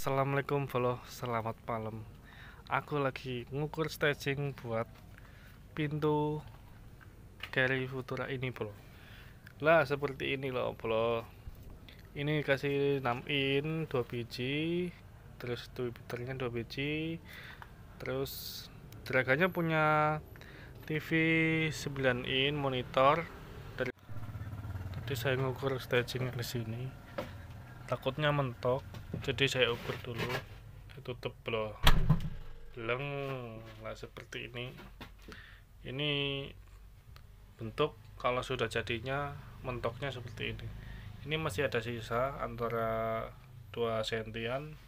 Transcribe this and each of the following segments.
Assalamualaikum follow. selamat malam Aku lagi ngukur staging buat pintu dari Futura ini bro Lah seperti ini loh bro Ini kasih 6 in 2 biji Terus twitternya 2 biji Terus draganya punya TV 9 in monitor Tadi saya ngukur stagingnya di sini takutnya mentok jadi saya ukur dulu saya tutup loh leng nggak seperti ini ini bentuk kalau sudah jadinya mentoknya seperti ini ini masih ada sisa antara dua sentian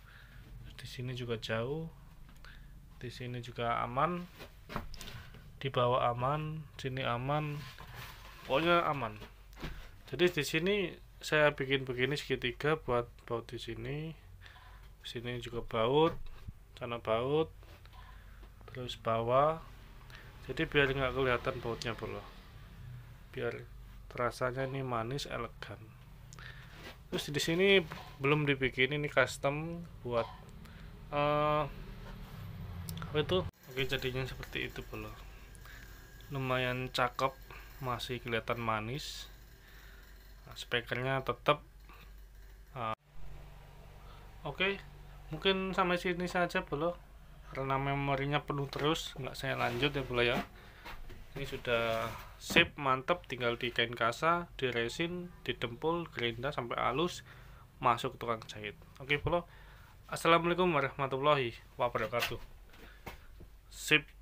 di sini juga jauh di sini juga aman di bawah aman sini aman pokoknya aman jadi di sini saya bikin begini segitiga buat baut di sini di sini juga baut sana baut terus bawah jadi biar nggak kelihatan bautnya bro biar terasanya ini manis elegan terus di sini belum dibikin ini custom buat uh, apa itu oke jadinya seperti itu bro lumayan cakep masih kelihatan manis speakernya tetap uh, eh, oke okay. mungkin sampai sini saja bolo karena memorinya penuh terus nggak saya lanjut ya boleh ya ini sudah sip mantep tinggal di kain kasa di resin di didempul gerinda sampai halus masuk tukang jahit oke okay, bolo assalamualaikum warahmatullahi wabarakatuh sip